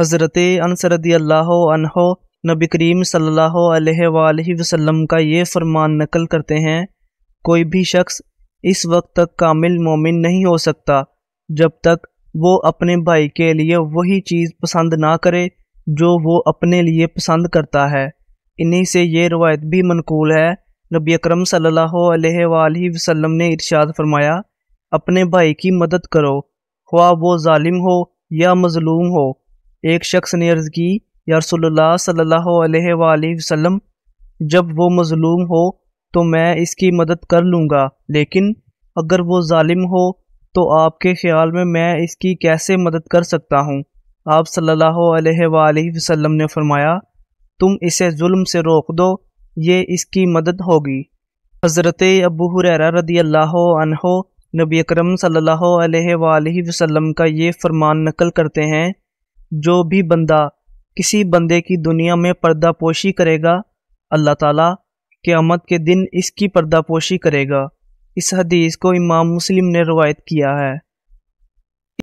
हज़रत अनसरदी अल्लाह नबी करीम सल्लल्लाहु वसम का ये फरमान नकल करते हैं कोई भी शख्स इस वक्त तक कामिल मोमिन नहीं हो सकता जब तक वो अपने भाई के लिए वही चीज़ पसंद ना करे जो वो अपने लिए पसंद करता है इन्हीं से ये रवायत भी मनकूल है नबी अक्रम सल्लल्लाहु ने इर्शाद फरमाया अपने भाई की मदद करो ख्वा वो ालिम हो या मज़लूम हो एक शख्स ने अर्ज़ की या सल्लल्लाहु अलैहि वसल्लम जब वो मज़लूम हो तो मैं इसकी मदद कर लूँगा लेकिन अगर वो ालिम हो तो आपके ख्याल में मैं इसकी कैसे मदद कर सकता हूँ आप सल्ला वसम ने फरमाया तुम इसे जुल्म से रोक दो ये इसकी मदद होगी हज़रत अबू हुररा रदी अल्लाह नबी अकरम सल्लल्लाहु अलैहि वसल्लम का ये फरमान नकल करते हैं जो भी बंदा किसी बंदे की दुनिया में पर्दापोशी करेगा अल्लाह ताला क़यामत के दिन इसकी पर्दापोशी करेगा इस हदीस को इमाम मुस्लिम ने रवायत किया है